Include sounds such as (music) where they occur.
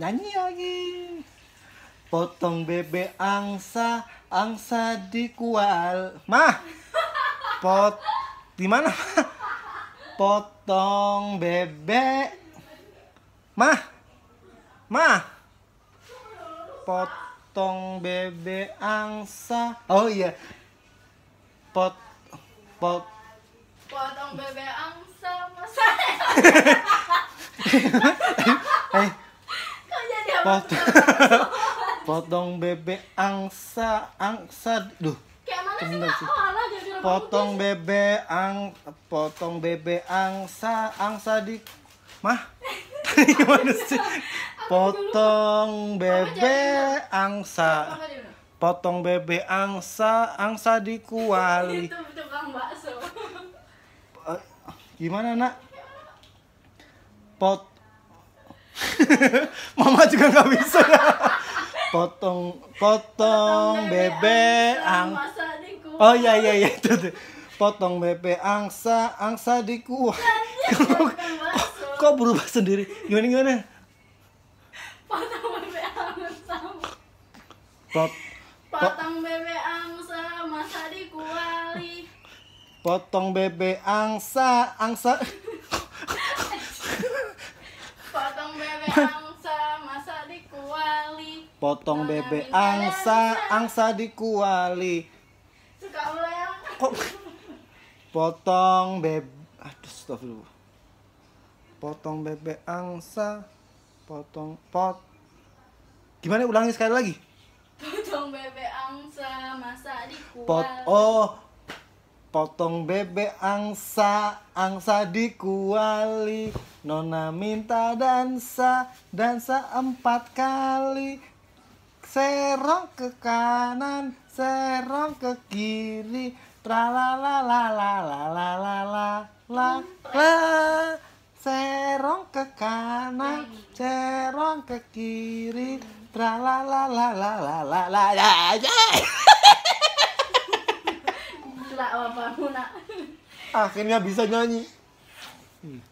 nyanyi lagi potong bebek angsa angsa di kual mah pot di mana? potong bebek mah mah potong bebek angsa oh iya pot pot potong bebek angsa masa (laughs) pot (laughs) potong bebek angsa angsa duh kayak mana sih oh, potong bebek ang potong bebek angsa angsa di mah (laughs) gimana sih potong bebek angsa potong bebek angsa angsa di kuali (laughs) itu tukang bakso eh, gimana nak pot (laughs) Mama juga nggak bisa. potong potong bebek ang Oh iya iya iya itu tuh. Potong bebek angsa angsa di kuah. Iya, iya, iya, kok, kok berubah sendiri? Gimana gimana? bebek angsa. Pot, potong bebek angsa masa dikuali. Potong bebek angsa angsa angsa masa di kuali potong bebek angsa angsa di kuali suka ulang kok potong bebek aduh stop dulu potong bebek angsa potong pot gimana ulangi sekali lagi potong bebek angsa masa di kuali pot oh Potong bebek angsa, angsa di kuali. Nona minta dansa, dansa empat kali. Serong ke kanan, serong ke kiri. Tra la la la la la la la la Serong ke kanan, serong ke kiri. Tra la la la la la la la la. Akhirnya bisa nyanyi. Hmm.